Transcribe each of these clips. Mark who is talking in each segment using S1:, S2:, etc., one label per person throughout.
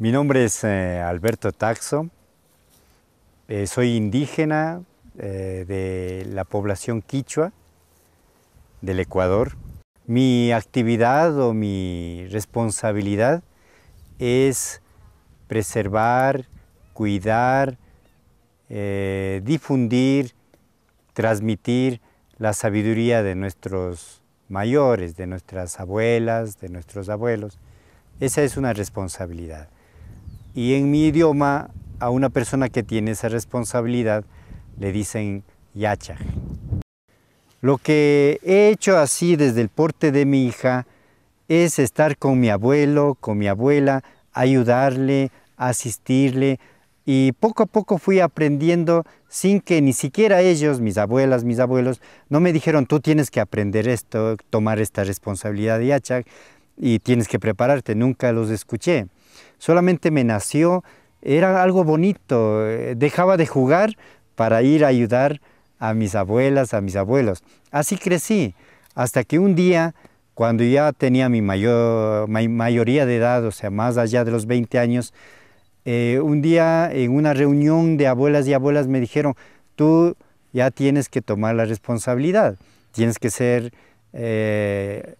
S1: Mi nombre es eh, Alberto Taxo, eh, soy indígena eh, de la población quichua del Ecuador. Mi actividad o mi responsabilidad es preservar, cuidar, difundir, transmitir la sabiduría de nuestros mayores, de nuestras abuelas, de nuestros abuelos. Esa es una responsabilidad y en mi idioma a una persona que tiene esa responsabilidad le dicen yacha. Lo que he hecho así desde el porte de mi hija es estar con mi abuelo, con mi abuela, ayudarle, asistirle y poco a poco fui aprendiendo sin que ni siquiera ellos, mis abuelas, mis abuelos, no me dijeron tú tienes que aprender esto, tomar esta responsabilidad de Yachag y tienes que prepararte, nunca los escuché solamente me nació, era algo bonito, eh, dejaba de jugar para ir a ayudar a mis abuelas, a mis abuelos. Así crecí, hasta que un día, cuando ya tenía mi, mayor, mayoría de edad, o sea, más allá de los 20 años, eh, un día en una reunión de abuelas y abuelas me dijeron, tú ya tienes que tomar la responsabilidad, tienes que ser... Eh,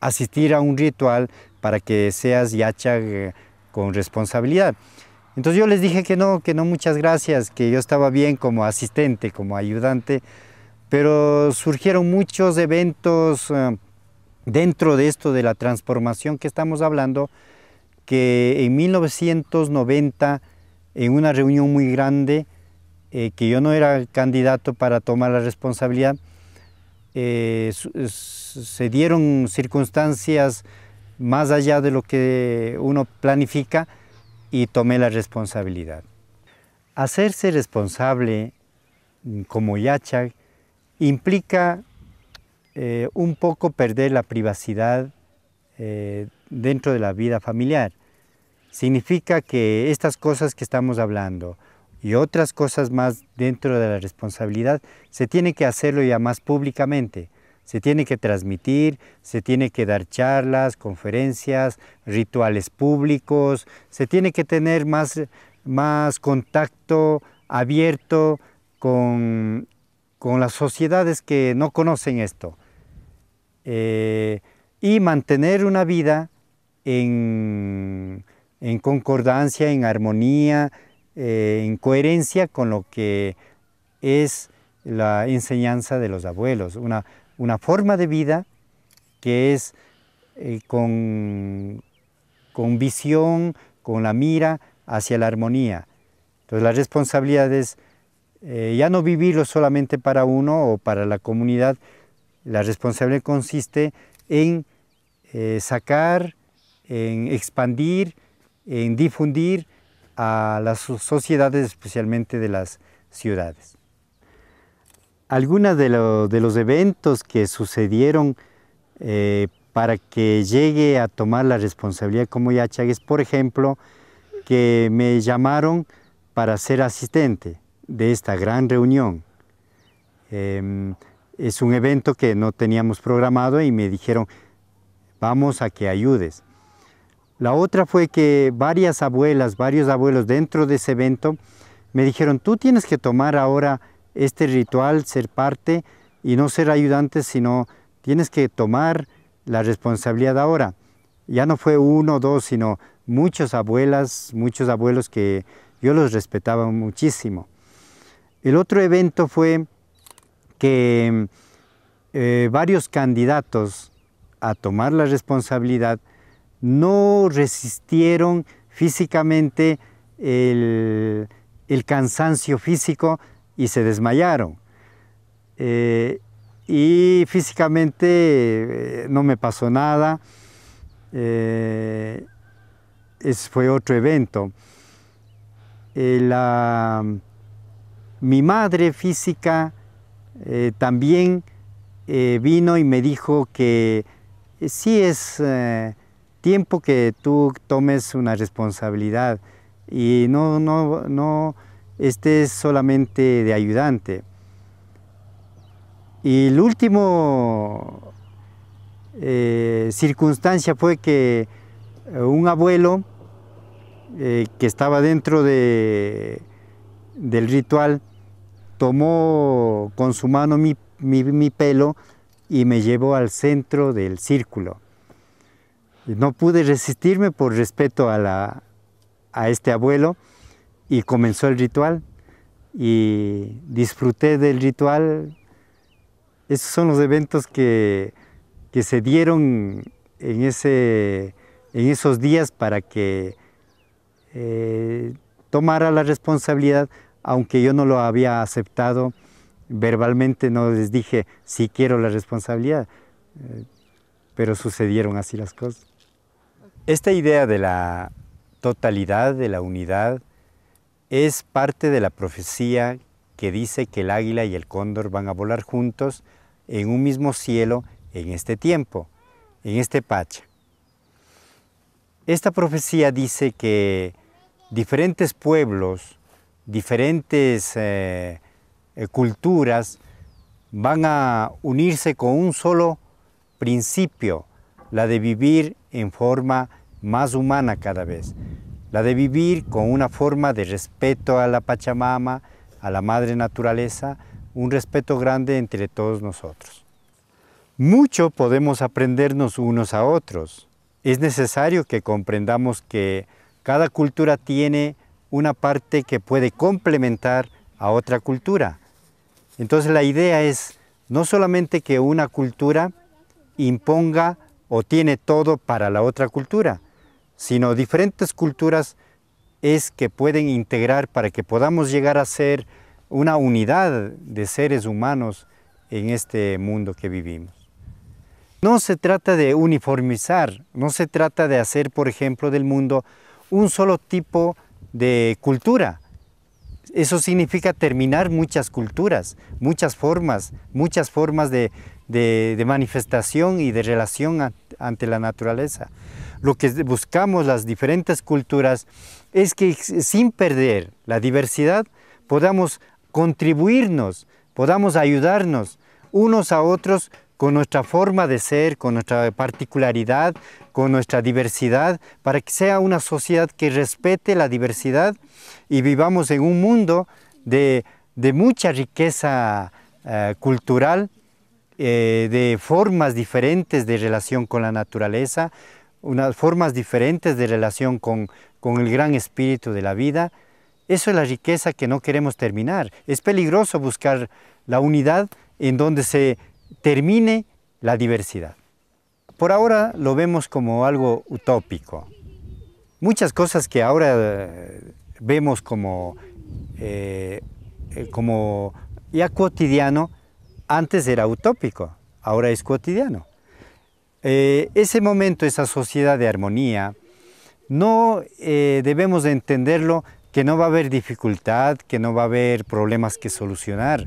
S1: asistir a un ritual para que seas yacha eh, con responsabilidad. Entonces yo les dije que no, que no, muchas gracias, que yo estaba bien como asistente, como ayudante, pero surgieron muchos eventos eh, dentro de esto de la transformación que estamos hablando, que en 1990, en una reunión muy grande, eh, que yo no era candidato para tomar la responsabilidad, se dieron circunstancias más allá de lo que uno planifica y tomé la responsabilidad. Hacerse responsable mm, como yachak implica eh, un poco perder la privacidad eh, dentro de la vida familiar. Significa que estas cosas que estamos hablando y otras cosas más dentro de la responsabilidad se tiene que hacerlo ya más públicamente se tiene que transmitir, se tiene que dar charlas, conferencias, rituales públicos, se tiene que tener más, más contacto abierto con, las sociedades que no conocen esto. Eh, y mantener una vida en, concordancia, en armonía, eh, en coherencia con lo que es la enseñanza de los abuelos, una, una forma de vida que es eh, con, con visión, con la mira hacia la armonía. Entonces la responsabilidad es eh, ya no vivirlo solamente para uno o para la comunidad, la responsabilidad consiste en eh, sacar, en expandir, en difundir a las sociedades, especialmente de las ciudades algunos de, los eventos que sucedieron eh, para que llegue a tomar la responsabilidad como es, por ejemplo, que me llamaron para ser asistente de esta gran reunión. Em, es un evento que no teníamos programado y me dijeron, vamos a que ayudes. La otra fue que varias abuelas, varios abuelos dentro de ese evento me dijeron, tú tienes que tomar ahora este ritual, ser parte y no ser ayudante, sino tienes que tomar la responsabilidad ahora. Ya no fue uno o dos, sino muchas abuelas, muchos abuelos que yo los respetaba muchísimo. El otro evento fue que eh, varios candidatos a tomar la responsabilidad no resistieron físicamente el cansancio físico, y se desmayaron. Eh, y físicamente eh, no me pasó nada. Eh, fue otro evento. La, mi madre física también vino y me dijo que sí es tiempo que tú tomes una responsabilidad y no, no, no este es solamente de ayudante. Y el último eh, circunstancia fue que eh, un abuelo eh, que estaba dentro de, del ritual tomó con su mano mi, pelo y me llevó al centro del círculo. No pude resistirme por respeto a este abuelo y comenzó el ritual y disfruté del ritual. Esos son los eventos que, se dieron en, ese, en esos días para que eh, tomara la responsabilidad, aunque yo no lo había aceptado verbalmente, no les dije, si quiero la responsabilidad, eh, pero sucedieron así las cosas. Esta idea de la totalidad, de la unidad, es parte de la profecía que dice que el águila y el cóndor van a volar juntos en un mismo cielo en este tiempo, en este Pacha. Esta profecía dice que diferentes pueblos, diferentes eh, culturas van a unirse con un solo principio, la de vivir en forma más humana cada vez la de vivir con una forma de respeto a la Pachamama, a la madre naturaleza, un respeto grande entre todos nosotros. Mucho podemos aprendernos unos a otros. Es necesario que comprendamos que cada cultura tiene una parte que puede complementar a otra cultura. Entonces la idea es no solamente que una cultura imponga o tiene todo para la otra cultura, sino diferentes culturas es que pueden integrar para que podamos llegar a ser una unidad de seres humanos en este mundo que vivimos. No se trata de uniformizar, no se trata de hacer, por ejemplo, del mundo un solo tipo de cultura. Eso significa terminar muchas culturas, muchas formas, muchas formas de, manifestación y de relación ante la naturaleza lo que buscamos las diferentes culturas es que sin perder la diversidad podamos contribuirnos, podamos ayudarnos unos a otros con nuestra forma de ser, con nuestra particularidad, con nuestra diversidad, para que sea una sociedad que respete la diversidad y vivamos en un mundo de, mucha riqueza eh, cultural, eh, de formas diferentes de relación con la naturaleza, unas formas diferentes de relación con, el gran espíritu de la vida. Eso es la riqueza que no queremos terminar. Es peligroso buscar la unidad en donde se termine la diversidad. Por ahora lo vemos como algo utópico. Muchas cosas que ahora eh, vemos como, eh, eh, como ya cotidiano, antes era utópico, ahora es cotidiano. Eh, ese momento, esa sociedad de armonía, no eh, debemos entenderlo que no va a haber dificultad, que no va a haber problemas que solucionar.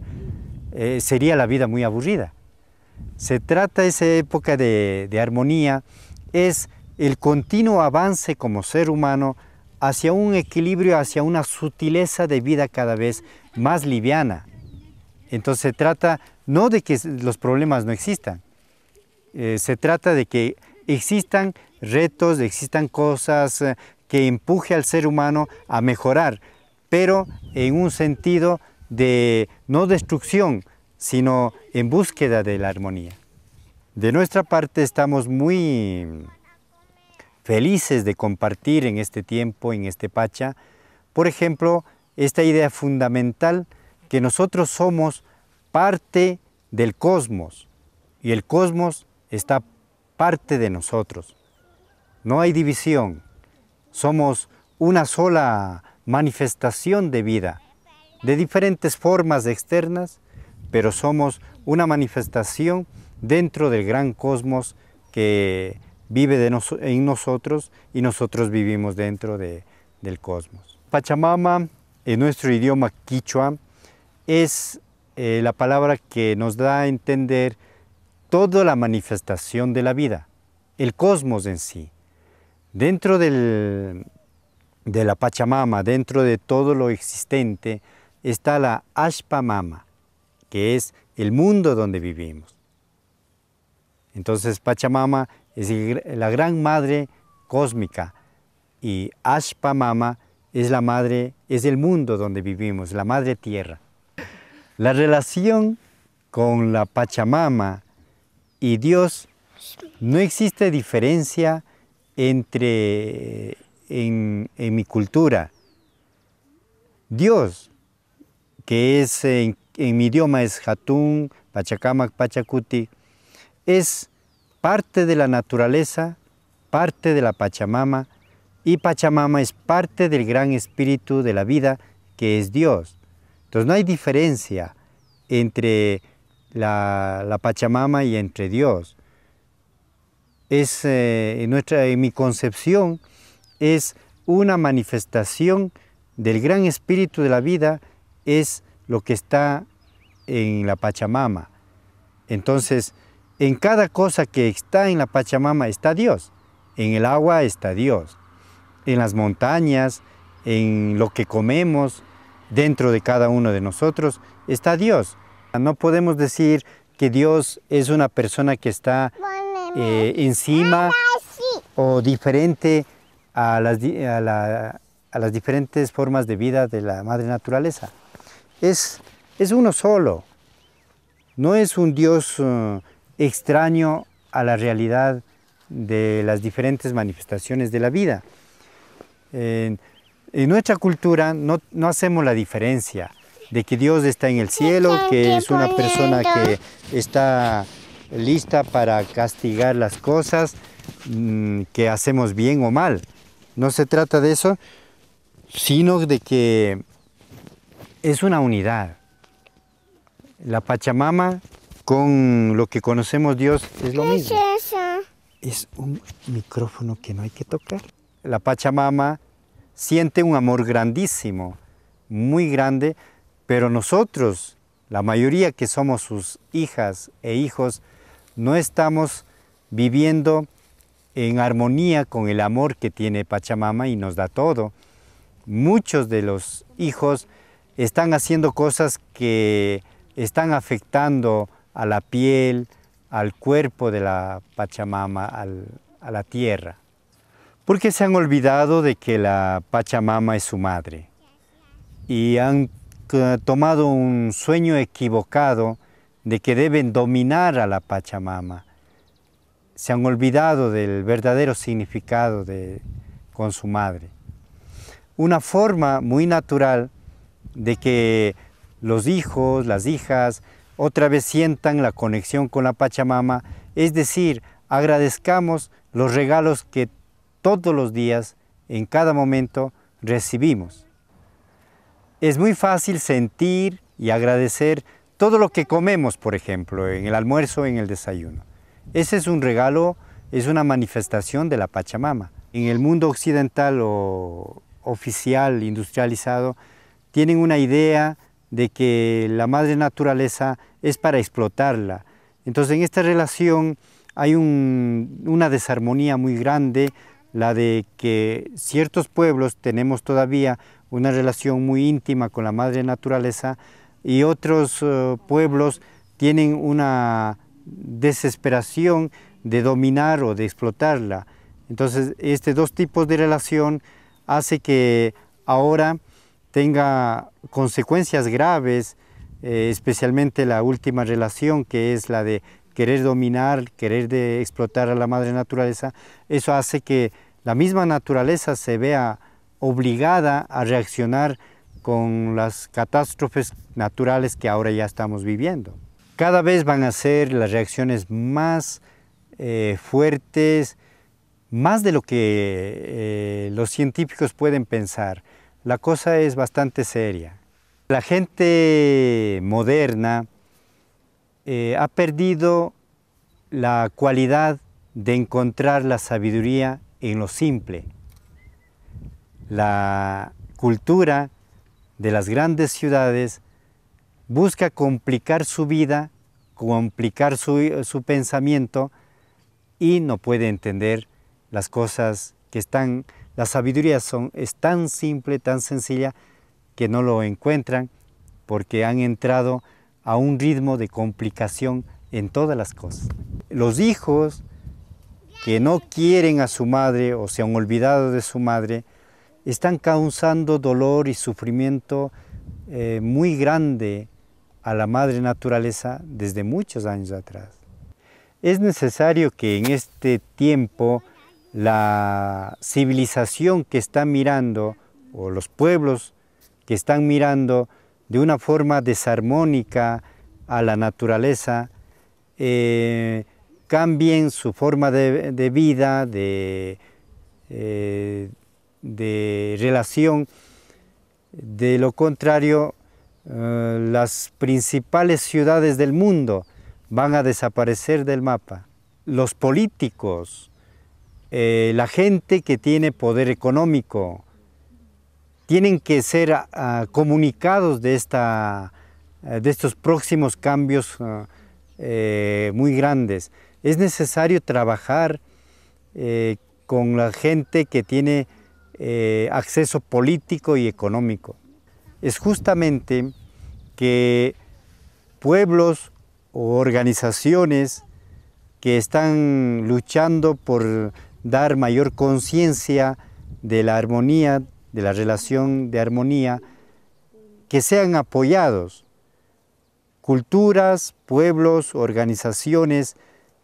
S1: Eh, sería la vida muy aburrida. Se trata esa época de armonía, es el continuo avance como ser humano hacia un equilibrio, hacia una sutileza de vida cada vez más liviana. Entonces se trata no de que los problemas no existan, eh, se trata de que existan retos, existan cosas eh, que empuje al ser humano a mejorar, pero en un sentido de no destrucción, sino en búsqueda de la armonía. De nuestra parte estamos muy felices de compartir en este tiempo, en este Pacha, por ejemplo, esta idea fundamental que nosotros somos parte del cosmos y el cosmos está parte de nosotros. No hay división. Somos una sola manifestación de vida, de diferentes formas externas, pero somos una manifestación dentro del gran cosmos que vive en nosotros y nosotros vivimos dentro del cosmos. Pachamama, en nuestro idioma quichua, es eh, la palabra que nos da a entender toda la manifestación de la vida, el cosmos en sí. Dentro de la Pachamama, dentro de todo lo existente, está la Ashpamama, que es el mundo donde vivimos. Entonces Pachamama es la gran madre cósmica y Ashpamama es la madre, es el mundo donde vivimos, la madre tierra. La relación con la Pachamama y Dios, no existe diferencia entre en, mi cultura. Dios, que es en, mi idioma es Hatun, Pachacamac, Pachacuti, es parte de la naturaleza, parte de la Pachamama, y Pachamama es parte del gran espíritu de la vida que es Dios. Entonces no hay diferencia entre la, Pachamama y entre Dios. Es, eh, en nuestra, en mi concepción es una manifestación del gran espíritu de la vida, es lo que está en la Pachamama. Entonces, en cada cosa que está en la Pachamama está Dios. En el agua está Dios. En las montañas, en lo que comemos, dentro de cada uno de nosotros, está Dios. No podemos decir que Dios es una persona que está eh, encima o diferente a las, diferentes formas de vida de la madre naturaleza. Es, uno solo. No es un Dios uh, extraño a la realidad de las diferentes manifestaciones de la vida. En, nuestra cultura no hacemos la diferencia de que Dios está en el cielo, que es una persona que está lista para castigar las cosas mm, que hacemos bien o mal. No se trata de eso, sino de que es una unidad. La Pachamama con lo que conocemos Dios es lo mismo. Es, es un micrófono que no hay que tocar. La Pachamama siente un amor grandísimo, muy grande, pero nosotros, la mayoría que somos sus hijas e hijos, no estamos viviendo en armonía con el amor que tiene Pachamama y nos da todo. Muchos de los hijos están haciendo cosas que están afectando a la piel, al cuerpo de la Pachamama, a la tierra. Porque se han olvidado de que la Pachamama es su madre y han tomado un sueño equivocado de que deben dominar a la Pachamama. Se han olvidado del verdadero significado de, con su madre. Una forma muy natural de que los hijos, las hijas, otra vez sientan la conexión con la Pachamama, es decir, agradezcamos los regalos que todos los días, en cada momento, recibimos. Es muy fácil sentir y agradecer todo lo que comemos, por ejemplo, en el almuerzo, o en el desayuno. Ese es un regalo, es una manifestación de la Pachamama. En el mundo occidental o oficial, industrializado, tienen una idea de que la madre naturaleza es para explotarla. Entonces en esta relación hay una desarmonía muy grande la de que ciertos pueblos tenemos todavía una relación muy íntima con la madre naturaleza y otros eh, pueblos tienen una desesperación de dominar o de explotarla. Entonces, este dos tipos de relación hace que ahora tenga consecuencias graves, eh, especialmente la última relación que es la de querer dominar, querer de explotar a la madre naturaleza, eso hace que la misma naturaleza se vea obligada a reaccionar con las catástrofes naturales que ahora ya estamos viviendo. Cada vez van a ser las reacciones más eh, fuertes, más de lo que eh, los científicos pueden pensar. La cosa es bastante seria. La gente moderna eh, ha perdido la cualidad de encontrar la sabiduría en lo simple. La cultura de las grandes ciudades busca complicar su vida, complicar su, pensamiento y no puede entender las cosas que están, la sabiduría son, es tan simple, tan sencilla, que no lo encuentran porque han entrado a un ritmo de complicación en todas las cosas. Los hijos que no quieren a su madre o se han olvidado de su madre, están causando dolor y sufrimiento eh, muy grande a la madre naturaleza desde muchos años atrás. Es necesario que en este tiempo la civilización que está mirando o los pueblos que están mirando de una forma desarmónica a la naturaleza, eh, cambien su forma de, vida, de, eh, de, relación. De lo contrario, eh, las principales ciudades del mundo van a desaparecer del mapa. Los políticos, la gente que tiene poder económico, tienen que ser ah, comunicados de, esta, eh, de estos próximos cambios ah, eh, muy grandes. Es necesario trabajar eh, con la gente que tiene acceso político y económico. Es justamente que pueblos o organizaciones que están luchando por dar mayor conciencia de la armonía de la relación de armonía, que sean apoyados culturas, pueblos, organizaciones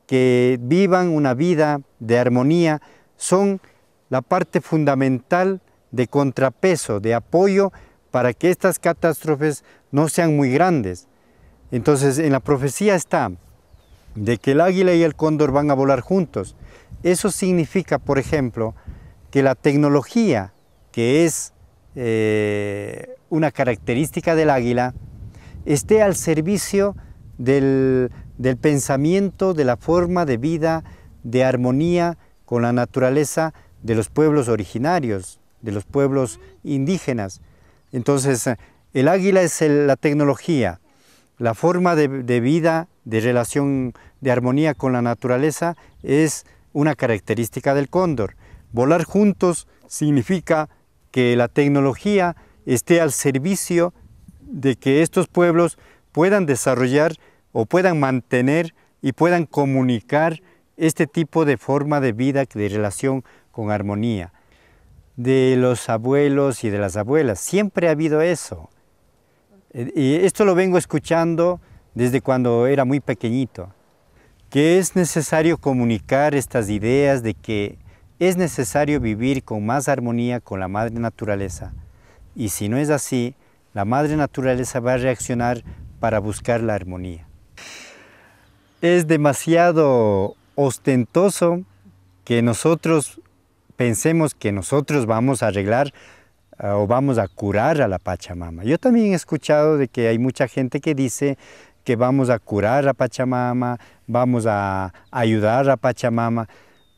S1: que vivan una vida de armonía, son la parte fundamental de contrapeso, de apoyo para que estas catástrofes no sean muy grandes. Entonces, en la profecía está de que el águila y el cóndor van a volar juntos. Eso significa, por ejemplo, que la tecnología que es eh, una característica del águila, esté al servicio del, pensamiento, de la forma de vida, de armonía con la naturaleza de los pueblos originarios, de los pueblos indígenas. Entonces, el águila es la tecnología, la forma de, vida, de relación, de armonía con la naturaleza es una característica del cóndor. Volar juntos significa que la tecnología esté al servicio de que estos pueblos puedan desarrollar o puedan mantener y puedan comunicar este tipo de forma de vida, de relación con armonía. De los abuelos y de las abuelas, siempre ha habido eso. Eh, y esto lo vengo escuchando desde cuando era muy pequeñito, que es necesario comunicar estas ideas de que es necesario vivir con más armonía con la madre naturaleza. Y si no es así, la madre naturaleza va a reaccionar para buscar la armonía. Es demasiado ostentoso que nosotros pensemos que nosotros vamos a arreglar ah, o vamos a curar a la Pachamama. Yo también he escuchado de que hay mucha gente que dice que vamos a curar a Pachamama, vamos a ayudar a Pachamama.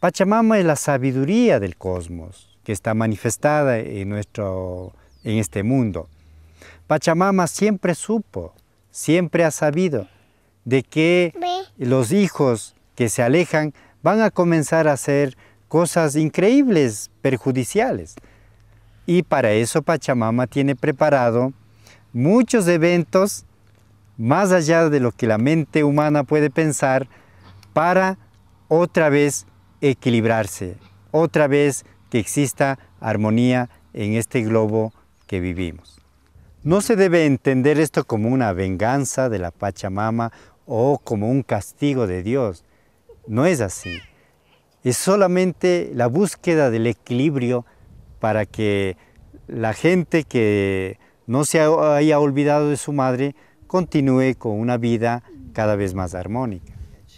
S1: Pachamama es la sabiduría del cosmos que está manifestada en, nuestro, en este mundo. Pachamama siempre supo, siempre ha sabido de que los hijos que se alejan van a comenzar a hacer cosas increíbles, perjudiciales. Y para eso Pachamama tiene preparado muchos eventos más allá de lo que la mente humana puede pensar para otra vez equilibrarse, otra vez que exista armonía en este globo que vivimos. No se debe entender esto como una venganza de la Pachamama o como un castigo de Dios. No es así. Es solamente la búsqueda del equilibrio para que la gente que no se haya olvidado de su madre continúe con una vida cada vez más armónica.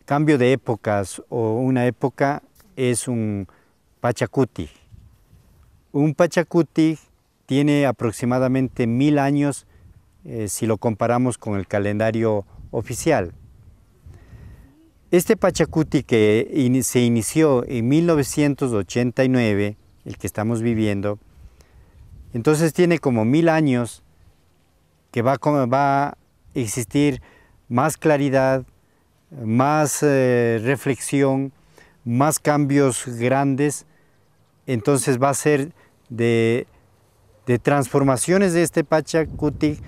S1: Cambio de épocas o una época es un pachacuti. Un pachacuti tiene aproximadamente mil años eh, si lo comparamos con el calendario oficial. Este Pachacuti que se inició en 1989, el que estamos viviendo, entonces tiene como mil años que va, va a existir más claridad, más eh, reflexión más cambios grandes, entonces va a ser de, transformaciones de este Pachacuti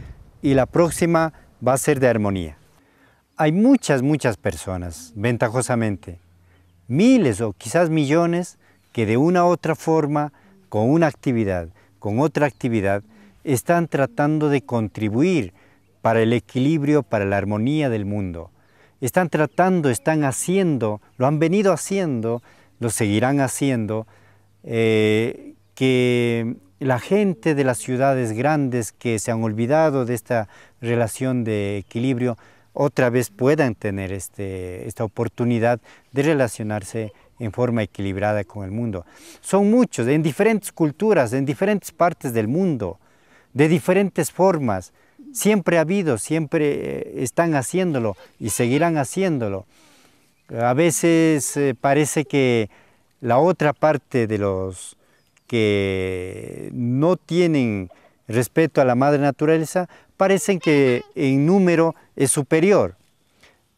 S1: y la próxima va a ser de armonía. Hay muchas, muchas personas, ventajosamente, miles o quizás millones, que de una u otra forma, con una actividad, con otra actividad, están tratando de contribuir para el equilibrio, para la armonía del mundo están tratando, están haciendo, lo han venido haciendo, lo seguirán haciendo, eh, que la gente de las ciudades grandes que se han olvidado de esta relación de equilibrio otra vez puedan tener este, esta oportunidad de relacionarse en forma equilibrada con el mundo. Son muchos, en diferentes culturas, en diferentes partes del mundo, de diferentes formas. Siempre ha habido, siempre eh, están haciéndolo y seguirán haciéndolo. A veces eh, parece que la otra parte de los que no tienen respeto a la madre naturaleza parecen que en número es superior.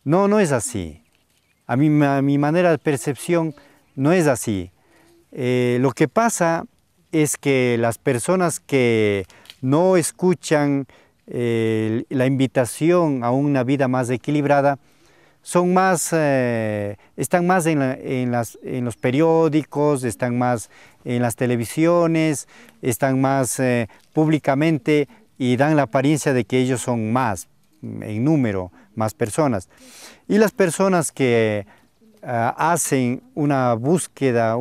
S1: No, no es así. A mi, mi manera de percepción no es así. Eh, lo que pasa es que las personas que no escuchan la invitación a una vida más equilibrada, son más, eh, están más en, los periódicos, están más en las televisiones, están más eh, públicamente y dan la apariencia de que ellos son más en número, más personas. Y las personas que Ah, hacen una búsqueda,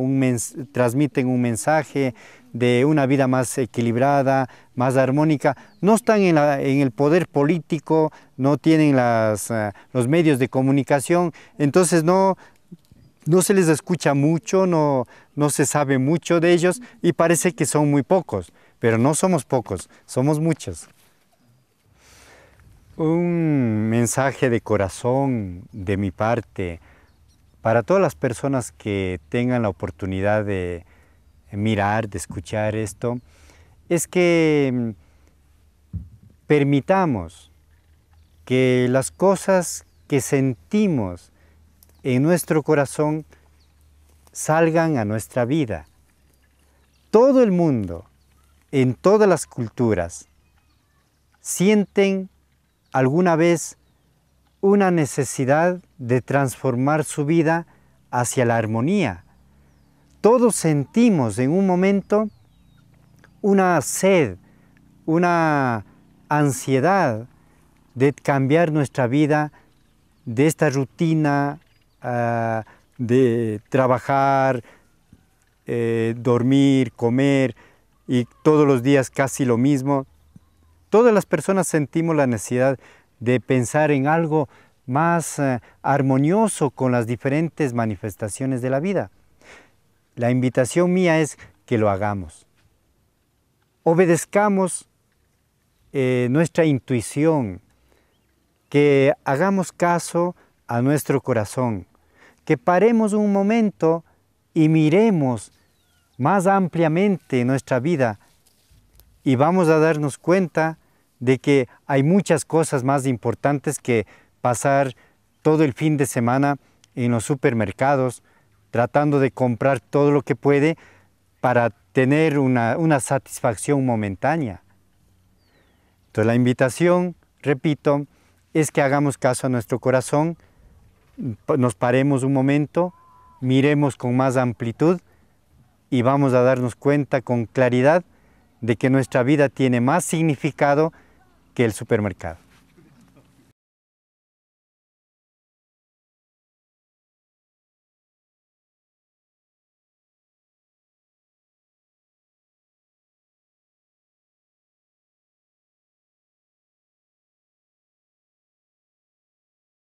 S1: transmiten un mensaje de una vida más equilibrada, más armónica. No están en, el poder político, no tienen ah, los medios de comunicación, entonces no, se les escucha mucho, no, no se sabe mucho de ellos y parece que son muy pocos, pero no somos pocos, somos muchos. Un mensaje de corazón de mi parte para todas las personas que tengan la oportunidad de eh, mirar, de escuchar esto, es que mm, permitamos que las cosas que sentimos en nuestro corazón salgan a nuestra vida. Todo el mundo, en todas las culturas, sienten alguna vez una necesidad de transformar su vida hacia la armonía. Todos sentimos en un momento una sed, una ansiedad de cambiar nuestra vida de esta rutina ah, de trabajar, eh, dormir, comer y todos los días casi lo mismo. Todas las personas sentimos la necesidad de pensar en algo más eh, armonioso con las diferentes manifestaciones de la vida. La invitación mía es que lo hagamos. Obedezcamos eh, nuestra intuición, que hagamos caso a nuestro corazón, que paremos un momento y miremos más ampliamente nuestra vida y vamos a darnos cuenta de que hay muchas cosas más importantes que pasar todo el fin de semana en los supermercados tratando de comprar todo lo que puede para tener una, una satisfacción momentánea. Entonces la invitación, repito, es que hagamos caso a nuestro corazón, nos paremos un momento, miremos con más amplitud y vamos a darnos cuenta con claridad de que nuestra vida tiene más significado que el supermercado.